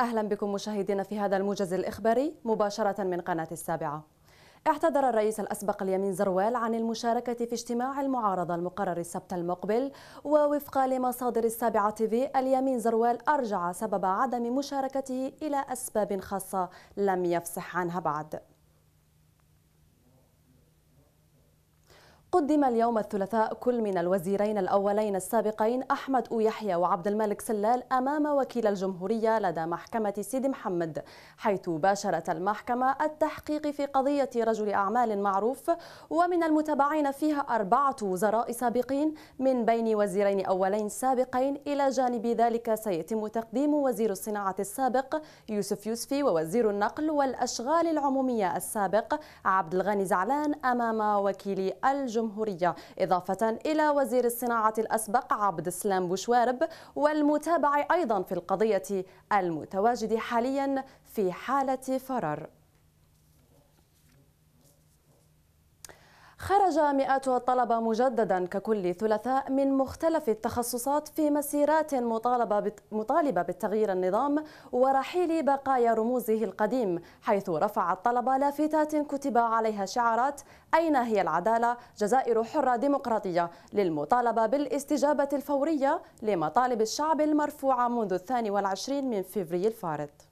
أهلا بكم مشاهدينا في هذا الموجز الإخباري مباشرة من قناة السابعة اعتذر الرئيس الأسبق اليمين زروال عن المشاركة في اجتماع المعارضة المقرر السبت المقبل ووفقا لمصادر السابعة تيفي اليمين زروال أرجع سبب عدم مشاركته إلى أسباب خاصة لم يفصح عنها بعد قدم اليوم الثلاثاء كل من الوزيرين الأولين السابقين أحمد أو يحيى وعبد الملك سلال أمام وكيل الجمهورية لدى محكمة سيدي محمد حيث باشرت المحكمة التحقيق في قضية رجل أعمال معروف ومن المتابعين فيها أربعة وزراء سابقين من بين وزيرين أولين سابقين إلى جانب ذلك سيتم تقديم وزير الصناعة السابق يوسف يوسفي ووزير النقل والأشغال العمومية السابق عبد الغني زعلان أمام وكيل الجمهورية الجمهورية إضافة إلى وزير الصناعة الأسبق عبد السلام بوشوارب والمتابع أيضا في القضية المتواجد حاليا في حالة فرار خرج مئات الطلبة مجددا ككل ثلاثاء من مختلف التخصصات في مسيرات مطالبة مطالبة بالتغيير النظام ورحيل بقايا رموزه القديم حيث رفع الطلبة لافتات كتب عليها شعارات أين هي العدالة جزائر حرة ديمقراطية للمطالبة بالاستجابة الفورية لمطالب الشعب المرفوعة منذ الثاني والعشرين من فبراير الفارط